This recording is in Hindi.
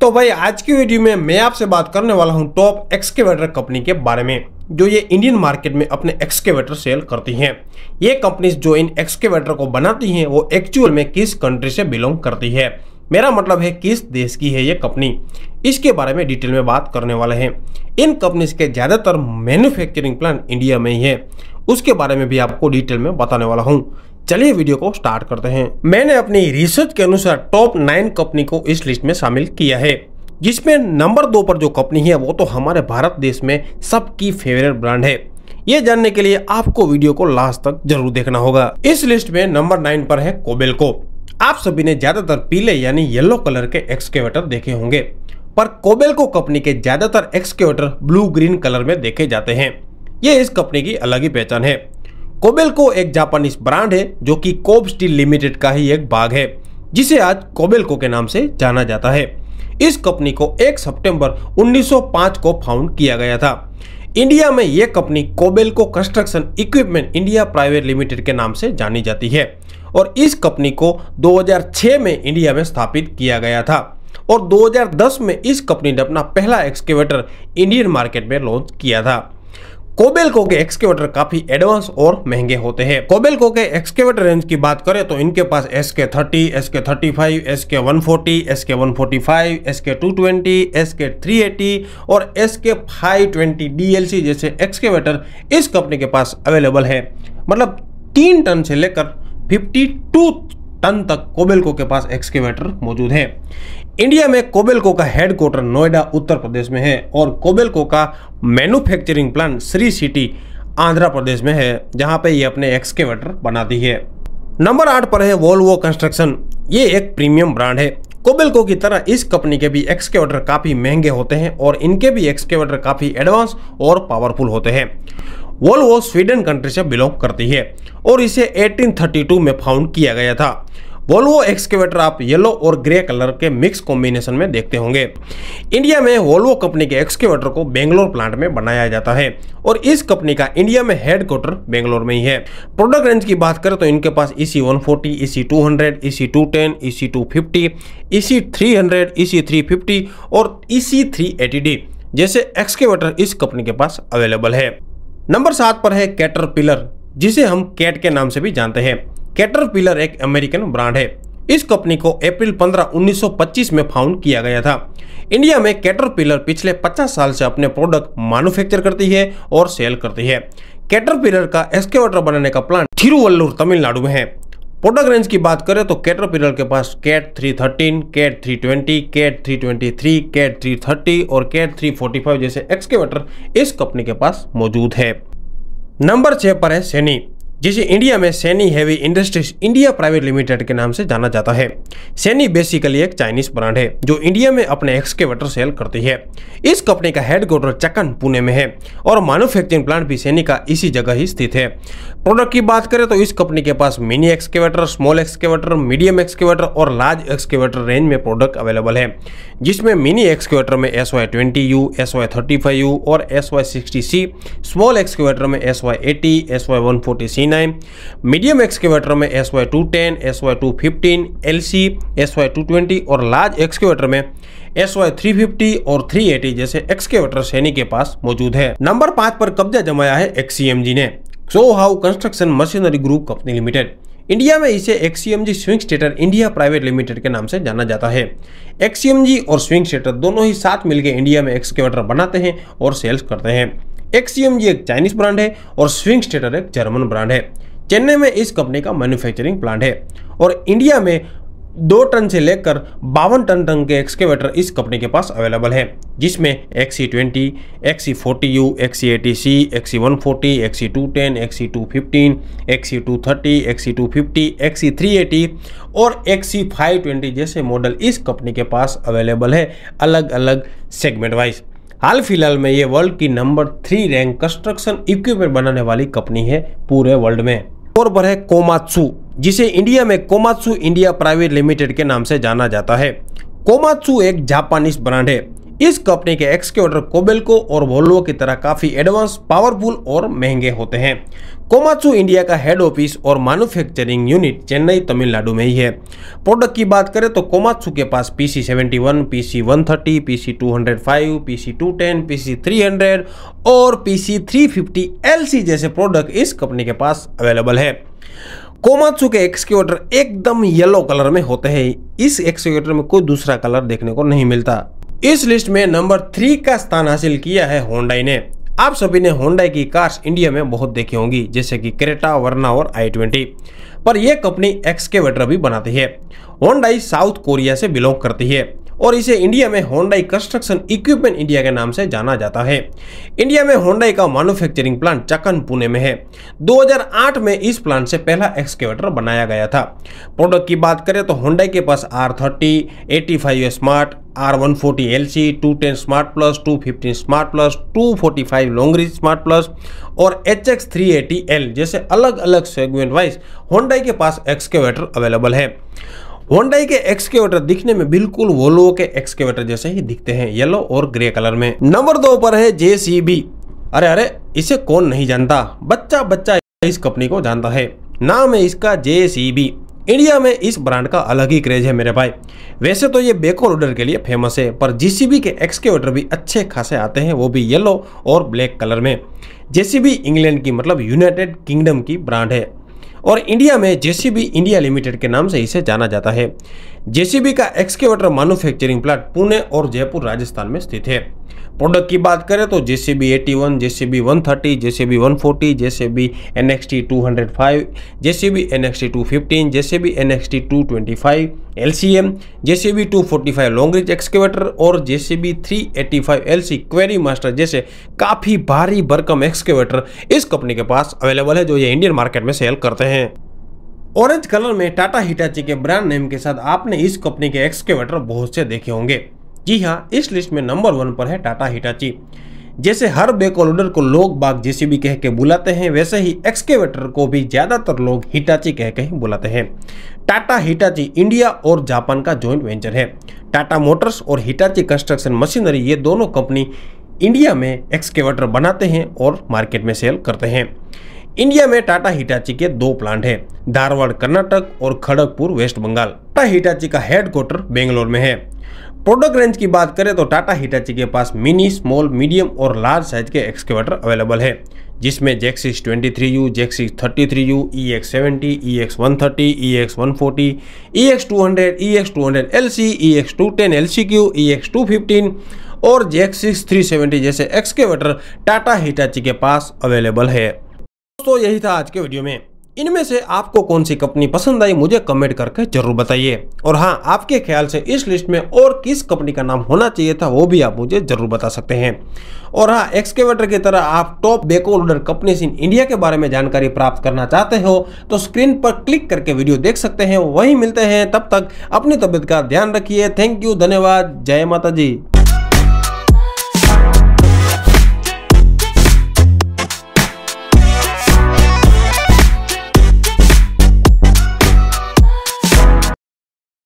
तो भाई आज की वीडियो में मैं आपसे बात करने वाला हूँ टॉप एक्सकेवेटर कंपनी के बारे में जो ये इंडियन मार्केट में अपने एक्सकेवेटर सेल करती हैं ये कंपनीज जो इन एक्सकेवेटर को बनाती हैं वो एक्चुअल में किस कंट्री से बिलोंग करती है मेरा मतलब है किस देश की है ये कंपनी इसके बारे में डिटेल में बात करने वाले हैं इन कंपनीज के ज़्यादातर मैन्युफैक्चरिंग प्लान इंडिया में ही है उसके बारे में भी आपको डिटेल में बताने वाला हूँ चलिए वीडियो को स्टार्ट करते हैं मैंने अपनी रिसर्च के अनुसार टॉप नाइन कंपनी को इस लिस्ट में शामिल किया है जिसमें नंबर दो पर जो कंपनी है वो तो हमारे भारत देश में सबकी फेवरेट ब्रांड है ये जानने के लिए आपको वीडियो को लास्ट तक जरूर देखना होगा इस लिस्ट में नंबर नाइन पर है को आप सभी ने ज्यादातर पीले यानी येलो कलर के एक्सकेवेटर देखे होंगे पर को कंपनी के ज्यादातर एक्सकेवेटर ब्लू ग्रीन कलर में देखे जाते हैं ये इस कंपनी की अलग ही पहचान है कोबेलको एक जापानीज ब्रांड है जो कि कोब स्टील लिमिटेड का ही एक भाग है जिसे आज कोबेल्को के नाम से जाना जाता है इस कंपनी को 1 सितंबर 1905 को फाउंड किया गया था इंडिया में यह company Kobelco construction equipment India private limited के नाम से जानी जाती है और इस कंपनी को 2006 में इंडिया में स्थापित किया गया था और 2010 में इस कंपनी ने अपना पहला एक्सकेवेटर इंडियन मार्केट में लॉन्च किया था कोबेलको के एक्सकेवेटर काफी एडवांस और महंगे होते हैं कोबेलको के एक्सकेवेटर रेंज की बात करें तो इनके पास S K thirty S K thirty five S K one forty S K one forty five S K two twenty S K three eighty और S K five twenty D L C जैसे एक्सकेवेटर इस कंपनी के पास अवेलेबल है मतलब तीन टन से लेकर फिफ्टी टू टन तक कोबेलको के पास एक्सकेवेटर मौजूद है इंडिया में कोबेलको का हेडक्वार्टर नोएडा उत्तर प्रदेश में है और कोबेलको का manufacturing plant Sri City Andhra Pradesh में है जहां पे ये अपने एक्सकेवेटर बनाती है नंबर आठ पर है वोल्वो कंस्ट्रक्शन ये एक प्रीमियम ब्रांड है कोबेलको की तरह इस कंपनी के भी एक्सकेवेटर काफ़ी महंगे होते हैं और इनके भी एक्सकेवेटर काफ़ी एडवांस और पावरफुल होते हैं वोल्वो स्वीडन कंट्री से बिलोंग करती है और इसे 1832 में फाउंड किया गया था वोल्वो एक्सकेवेटर आप येलो और ग्रे कलर के मिक्स कॉम्बिनेशन में देखते होंगे इंडिया में वोल्वो कंपनी के एक्सकेवेटर को बेंगलोर प्लांट में बनाया जाता है और इस कंपनी का इंडिया में हेडक्वार्टर बेंगलोर में ही है प्रोडक्ट रेंज की बात करें तो इनके पास E C one forty E C two hundred E C two ten E C two fifty E C three hundred E C three fifty और E C three eighty D जैसे एक्सकेवेटर इस कंपनी के पास अवेलेबल है नंबर सात पर है कैटरपिलर जिसे हम कैट के नाम से भी जानते हैं कैटरपिलर एक अमेरिकन ब्रांड है इस कंपनी को अप्रैल 15, 1925 में फाउंड किया गया था इंडिया में कैटरपिलर पिछले 50 साल से अपने प्रोडक्ट मैन्युफैक्चर करती है और सेल करती है कैटरपिलर का एस्केवेटर बनाने का प्लांट थिरुवल्लूर तमिलनाडु में है प्रोडक्ट रेंज की बात करें तो कैटरपिलर के पास Cat three thirteen Cat three twenty Cat three twenty three Cat three thirty और कैट थ्री फोर्टी फाइव जैसे एक्सकेवेटर इस कंपनी के पास मौजूद है नंबर छः पर है सैनी जिसे इंडिया में Sany heavy industries India private limited के नाम से जाना जाता है सैनी बेसिकली एक चाइनीज ब्रांड है जो इंडिया में अपने एक्सकेवेटर सेल करती है इस कंपनी का हेडक्वार्टर चक्कन पुणे में है और मैन्युफैक्चरिंग प्लांट भी सैनी का इसी जगह ही स्थित है प्रोडक्ट की बात करें तो इस कंपनी के पास mini excavator small excavator medium excavator और लार्ज एक्सकेवेटर रेंज में प्रोडक्ट अवेलेबल है जिसमें मिनी एक्सकेवेटर में S Y twenty U S Y thirty five U और S Y sixty C small excavator में S Y eighty S Y one forty C medium excavator में S Y two ten S Y two fifteen L C S Y two twenty और लार्ज एक्सकेवेटर में एस वाई थ्री फिफ्टी और थ्री एटी जैसे एक्सकेवेटर सैनी के पास मौजूद है नंबर पाँच पर कब्जा जमाया है एक्सीएमजी ने Xuzhou construction machinery group company limited India में इसे XCMG Schwing Stetter India private limited के नाम से जाना जाता है एक्सीएमजी और स्विंग स्टेटर दोनों ही साथ मिलकर इंडिया में एक्सकेवेटर बनाते हैं और सेल्स करते हैं एक्सियम जी एक चाइनीज ब्रांड है और स्विंग स्टेटर एक जर्मन ब्रांड है चेन्नई में इस कंपनी का मैन्युफैक्चरिंग प्लांट है और इंडिया में दो टन से लेकर बावन टन टन के एक्सकेवेटर इस कंपनी के पास अवेलेबल है जिसमें X C twenty X C forty U X C eighty C X C one forty X C two ten X C two fifteen X C two thirty X C two fifty X C three eighty और एक्स सी फाइव ट्वेंटी जैसे मॉडल इस कंपनी के पास अवेलेबल है अलग अलग सेगमेंट वाइज हाल फिलहाल में ये वर्ल्ड की number three rank construction equipment बनाने वाली कंपनी है पूरे वर्ल्ड में और पर है कोमात्सू जिसे इंडिया में कोमात्सू इंडिया प्राइवेट लिमिटेड के नाम से जाना जाता है कोमात्सू एक जापानीज ब्रांड है इस कंपनी के एक्सक्यूटर कोबेल्को और वोल्वो की तरह काफी एडवांस पावरफुल और महंगे होते हैं कोमाचू इंडिया का हेड ऑफिस और मैन्युफैक्चरिंग यूनिट चेन्नई तमिलनाडु में ही है प्रोडक्ट की बात करें तो कोमाचू के पास P C seventy one P C one thirty P C two hundred five P C two ten P C three hundred और P C three fifty L C जैसे प्रोडक्ट इस कंपनी के पास अवेलेबल है कोमाचू के एक्सक्यूटर एकदम येलो कलर में होते हैं इस एक्सक्यूटर में कोई दूसरा कलर देखने को नहीं मिलता इस लिस्ट में नंबर थ्री का स्थान हासिल किया है होंडाई ने आप सभी ने होंडाई की कार्स इंडिया में बहुत देखी होंगी जैसे कि क्रेटा वर्ना और आई ट्वेंटी पर यह कंपनी एक्सकेवेटर भी बनाती है होंडाई साउथ कोरिया से बिलोंग करती है और इसे इंडिया में होंडाई कंस्ट्रक्शन इक्विपमेंट इंडिया के नाम से जाना जाता है इंडिया में होंडाई का मैन्युफैक्चरिंग प्लांट चकन पुणे में है 2008 में इस प्लांट से पहला एक्सकेवेटर बनाया गया था प्रोडक्ट की बात करें तो होंडाई के पास R thirty smart R one forty L C two ten smart plus two fifteen smart plus two forty five long range smart plus और H X three eighty L जैसे अलग अलग सेगमेंट वाइज होंडाई के पास एक्सकेवेटर अवेलेबल है होंडाई के एक्सकेवेटर दिखने में बिल्कुल वोलो के एक्सकेवेटर जैसे ही दिखते हैं येलो और ग्रे कलर में नंबर दो पर है जेसीबी अरे अरे इसे कौन नहीं जानता बच्चा बच्चा इस कंपनी को जानता है नाम है इसका जेसीबी इंडिया में इस ब्रांड का अलग ही क्रेज है मेरे भाई वैसे तो ये बेकोर ऑर्डर के लिए फेमस है पर जेसीबी के एक्सकेवेटर भी अच्छे खासे आते हैं वो भी येलो और ब्लैक कलर में जेसीबी इंग्लैंड की मतलब यूनाइटेड किंगडम की ब्रांड है और इंडिया में जेसीबी इंडिया लिमिटेड के नाम से इसे जाना जाता है जेसीबी का एक्सकेवेटर मैन्युफैक्चरिंग प्लांट पुणे और जयपुर राजस्थान में स्थित है प्रोडक्ट की बात करें तो JCB eighty one JCB one thirty JCB C one forty J N X T two hundred five JCB C N X T two fifteen JCB N X T two twenty five L C M J two forty five long reach excavator और JCB three eighty five L C quarry master जैसे काफ़ी भारी भरकम एक्सकेवेटर इस कंपनी के पास अवेलेबल है जो ये इंडियन मार्केट में सेल करते हैं ऑरेंज कलर में टाटा हिटाची के ब्रांड नेम के साथ आपने इस कंपनी के एक्सकेवेटर बहुत से देखे होंगे जी हाँ इस लिस्ट में नंबर वन पर है टाटा हिटाची जैसे हर बेकोलोडर को लोग बाग जेसीबी कह के बुलाते हैं वैसे ही एक्सकेवेटर को भी ज़्यादातर लोग हिटाची कह के ही बुलाते हैं टाटा हिटाची इंडिया और जापान का जॉइंट वेंचर है टाटा मोटर्स और हिटाची कंस्ट्रक्शन मशीनरी ये दोनों कंपनी इंडिया में एक्सकेवेटर बनाते हैं और मार्केट में सेल करते हैं इंडिया में टाटा हिटाची के दो प्लांट है धारवाड़ कर्नाटक और खड़गपुर वेस्ट बंगाल टाटा हिटाची का हेडक्वार्टर बेंगलोर में है प्रोडक्ट रेंज की बात करें तो टाटा हिटाची के पास मिनी स्मॉल मीडियम और लार्ज साइज के एक्सकेवेटर अवेलेबल है जिसमें जेक्सिस 23U, जेक्सिस 33U, EX70, EX130, EX140, EX200, EX200 LC, EX210 LCQ, EX215 और जेक्सिस 370 जैसे एक्सकेवेटर टाटा हिटाची के पास अवेलेबल है दोस्तों यही था आज के वीडियो में इनमें से आपको कौन सी कंपनी पसंद आई मुझे कमेंट करके जरूर बताइए और हाँ आपके ख्याल से इस लिस्ट में और किस कंपनी का नाम होना चाहिए था वो भी आप मुझे जरूर बता सकते हैं और हाँ एक्सकेवेटर की तरह आप top backhoe loader companies in India के बारे में जानकारी प्राप्त करना चाहते हो तो स्क्रीन पर क्लिक करके वीडियो देख सकते हैं वहीं मिलते हैं तब तक अपनी तबियत का ध्यान रखिए थैंक यू धन्यवाद जय माता जी